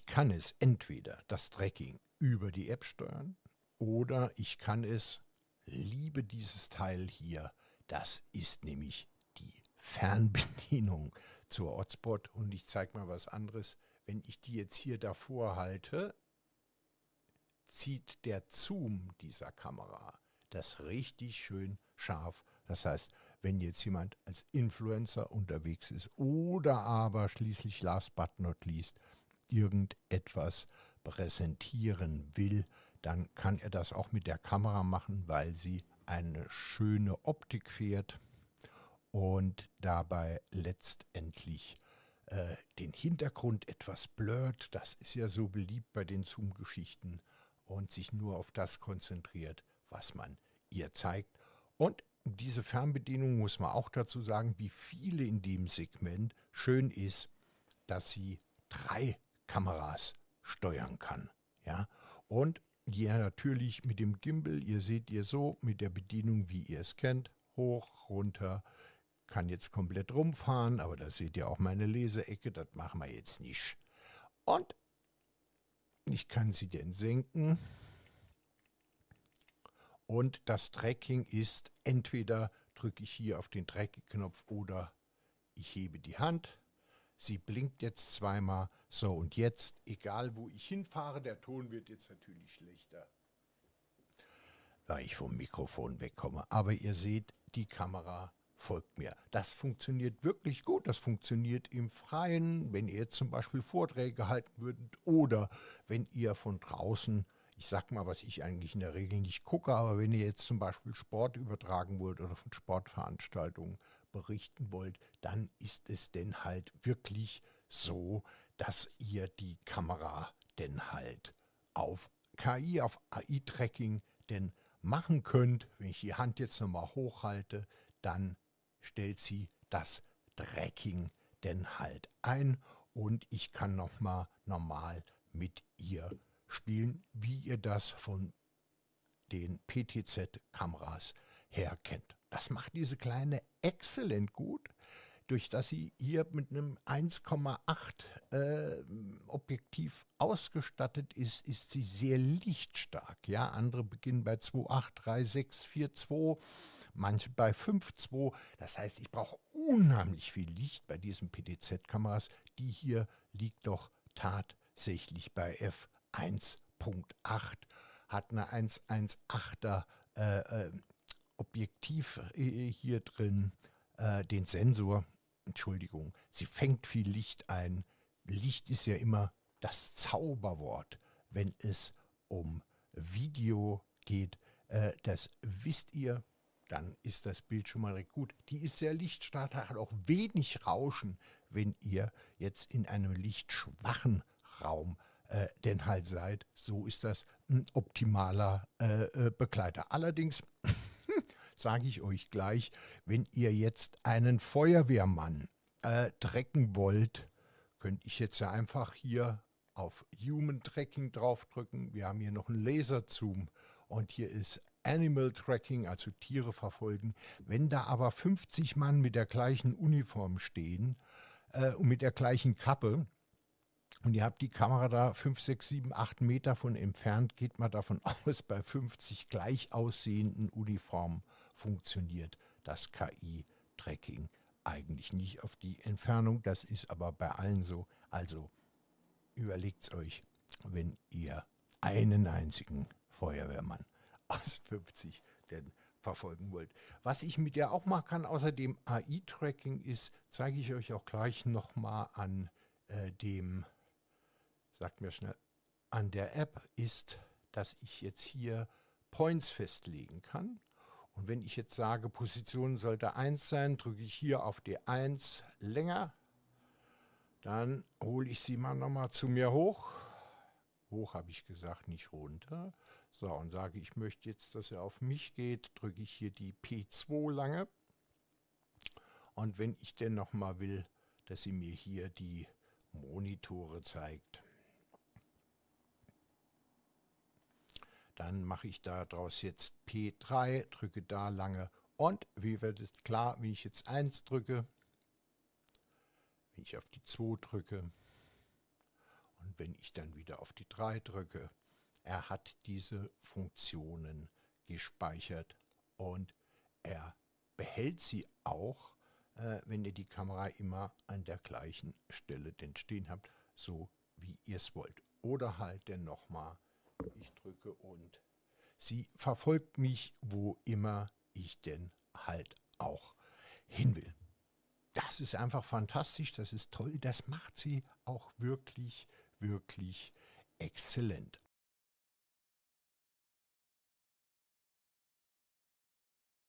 Ich kann es entweder das Tracking über die App steuern oder ich kann es, liebe dieses Teil hier, das ist nämlich die Fernbedienung zur Hotspot und ich zeige mal was anderes. Wenn ich die jetzt hier davor halte, zieht der Zoom dieser Kamera das richtig schön scharf. Das heißt, wenn jetzt jemand als Influencer unterwegs ist oder aber schließlich last but not least irgendetwas präsentieren will, dann kann er das auch mit der Kamera machen, weil sie eine schöne Optik fährt und dabei letztendlich äh, den Hintergrund etwas blurrt. Das ist ja so beliebt bei den Zoom-Geschichten und sich nur auf das konzentriert, was man ihr zeigt. Und diese Fernbedienung muss man auch dazu sagen, wie viele in dem Segment schön ist, dass sie drei Kameras steuern kann. Ja? Und ja, natürlich mit dem Gimbal, ihr seht ihr so, mit der Bedienung, wie ihr es kennt, hoch, runter, kann jetzt komplett rumfahren, aber da seht ihr auch meine Leseecke, das machen wir jetzt nicht. Und ich kann sie denn senken. Und das Tracking ist entweder drücke ich hier auf den Tracking-Knopf oder ich hebe die Hand sie blinkt jetzt zweimal. So, und jetzt, egal wo ich hinfahre, der Ton wird jetzt natürlich schlechter, da ich vom Mikrofon wegkomme. Aber ihr seht, die Kamera folgt mir. Das funktioniert wirklich gut. Das funktioniert im Freien, wenn ihr jetzt zum Beispiel Vorträge halten würdet oder wenn ihr von draußen, ich sag mal, was ich eigentlich in der Regel nicht gucke, aber wenn ihr jetzt zum Beispiel Sport übertragen wollt oder von Sportveranstaltungen, berichten wollt, dann ist es denn halt wirklich so, dass ihr die Kamera denn halt auf KI, auf AI-Tracking denn machen könnt. Wenn ich die Hand jetzt nochmal hochhalte, dann stellt sie das Tracking denn halt ein und ich kann nochmal normal mit ihr spielen, wie ihr das von den PTZ-Kameras her kennt. Das macht diese Kleine exzellent gut, durch das sie hier mit einem 1,8 äh, Objektiv ausgestattet ist, ist sie sehr lichtstark. Ja, andere beginnen bei 2,8, 3,6, 4,2, manche bei 5,2. Das heißt, ich brauche unheimlich viel Licht bei diesen pdz kameras Die hier liegt doch tatsächlich bei f1.8, hat eine 1,18er äh, äh Objektiv äh, hier drin, äh, den Sensor. Entschuldigung, sie fängt viel Licht ein. Licht ist ja immer das Zauberwort, wenn es um Video geht. Äh, das wisst ihr, dann ist das Bild schon mal recht gut. Die ist sehr lichtstark, hat auch wenig Rauschen, wenn ihr jetzt in einem lichtschwachen Raum äh, denn halt seid. So ist das ein optimaler äh, äh Begleiter. Allerdings sage ich euch gleich, wenn ihr jetzt einen Feuerwehrmann äh, trecken wollt, könnte ich jetzt ja einfach hier auf Human Tracking draufdrücken. Wir haben hier noch einen Laserzoom und hier ist Animal Tracking, also Tiere verfolgen. Wenn da aber 50 Mann mit der gleichen Uniform stehen äh, und mit der gleichen Kappe, und ihr habt die Kamera da 5, 6, 7, 8 Meter von entfernt, geht man davon aus, bei 50 gleich aussehenden Uniformen funktioniert das KI-Tracking eigentlich nicht auf die Entfernung. Das ist aber bei allen so. Also überlegt es euch, wenn ihr einen einzigen Feuerwehrmann aus 50 denn verfolgen wollt. Was ich mit der auch machen kann, außerdem AI-Tracking ist, zeige ich euch auch gleich nochmal an äh, dem, sagt mir schnell, an der App ist, dass ich jetzt hier Points festlegen kann. Und wenn ich jetzt sage, Position sollte 1 sein, drücke ich hier auf die 1 länger. Dann hole ich sie mal nochmal zu mir hoch. Hoch habe ich gesagt, nicht runter. So, und sage, ich möchte jetzt, dass er auf mich geht, drücke ich hier die P2 lange. Und wenn ich denn nochmal will, dass sie mir hier die Monitore zeigt, Dann mache ich daraus jetzt P3, drücke da lange und wie wird es klar, wenn ich jetzt 1 drücke, wenn ich auf die 2 drücke und wenn ich dann wieder auf die 3 drücke, er hat diese Funktionen gespeichert und er behält sie auch, äh, wenn ihr die Kamera immer an der gleichen Stelle denn stehen habt, so wie ihr es wollt. Oder halt denn nochmal ich drücke und sie verfolgt mich, wo immer ich denn halt auch hin will. Das ist einfach fantastisch, das ist toll, das macht sie auch wirklich, wirklich exzellent.